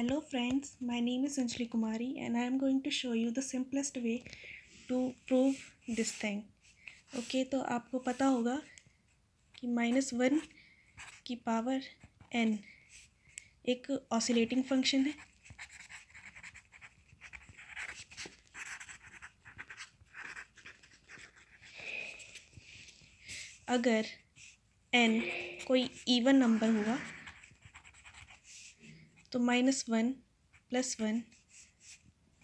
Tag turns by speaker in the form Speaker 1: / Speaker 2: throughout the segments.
Speaker 1: Hello friends, my name is Anjali Kumari and I am going to show you the simplest way to prove this thing. Okay, तो आपको पता होगा कि minus one की power N एक oscillating function है अगर N कोई इवन नंबर हुआ तो minus one plus one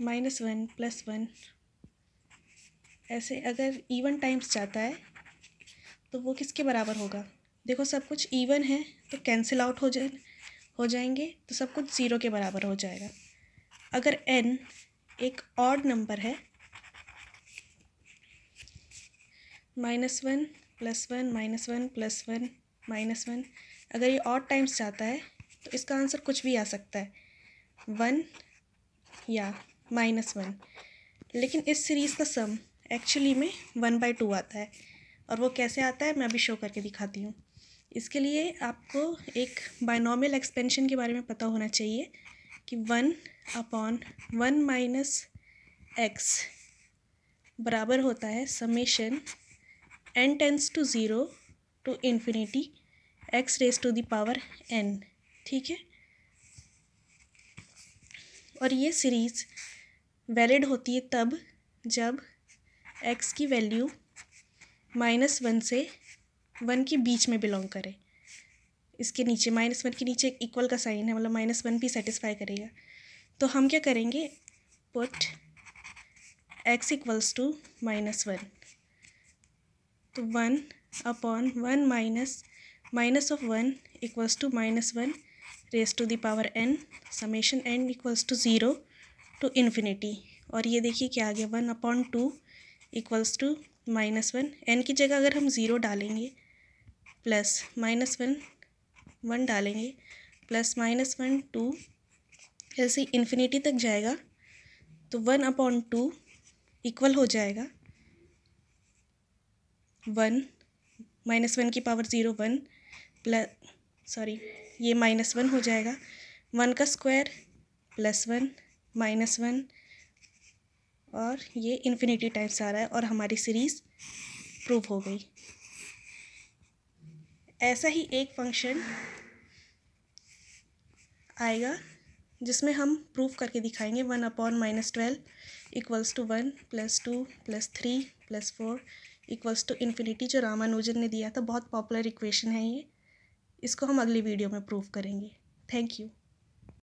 Speaker 1: minus one plus one ऐसे अगर इवन टाइम्स जाता है तो वो किसके बराबर होगा देखो सब कुछ इवन है तो कैंसिल आउट हो जाए हो जाएंगे तो सब कुछ ज़ीरो के बराबर हो जाएगा अगर एन एक ऑड नंबर है minus one plus one minus one plus one minus one अगर ये ऑड टाइम्स जाता है तो इसका आंसर कुछ भी आ सकता है वन या माइनस वन लेकिन इस सीरीज़ का सम एक्चुअली में वन बाई टू आता है और वो कैसे आता है मैं अभी शो करके दिखाती हूँ इसके लिए आपको एक बायनॉमियल एक्सपेंशन के बारे में पता होना चाहिए कि one upon one minus X बराबर होता है summation N tends to zero to infinity X raise to the power N ठीक है और ये सीरीज़ वैलिड होती है तब जब एक्स की वैल्यू माइनस वन से वन के बीच में बिलोंग करे इसके नीचे माइनस वन के नीचे एक इक्वल का साइन है मतलब माइनस वन भी सेटिस्फाई करेगा तो हम क्या करेंगे put X equals to minus one तो one upon one minus minus of one equals to minus one raise to power N summation N equals to zero to infinity और ये देखिए क्या आ गया one upon two equals to minus one N की जगह अगर हम ज़ीरो डालेंगे प्लस माइनस वन वन डालेंगे प्लस माइनस वन टू ऐसे इन्फिनिटी तक जाएगा तो वन अपॉन टू इक्वल हो जाएगा वन माइनस वन की power zero one plus sorry ये माइनस वन हो जाएगा वन का square plus one minus one और ये इन्फिनिटी टाइम्स आ रहा है और हमारी सीरीज़ प्रूव हो गई ऐसा ही एक फंक्शन आएगा जिसमें हम प्रूफ करके दिखाएंगे one upon minus twelve equals to one plus two plus three plus four equals to infinity जो रामानुजन ने दिया था बहुत पॉपुलर इक्वेशन है ये इसको हम अगली वीडियो में प्रूव करेंगे थैंक यू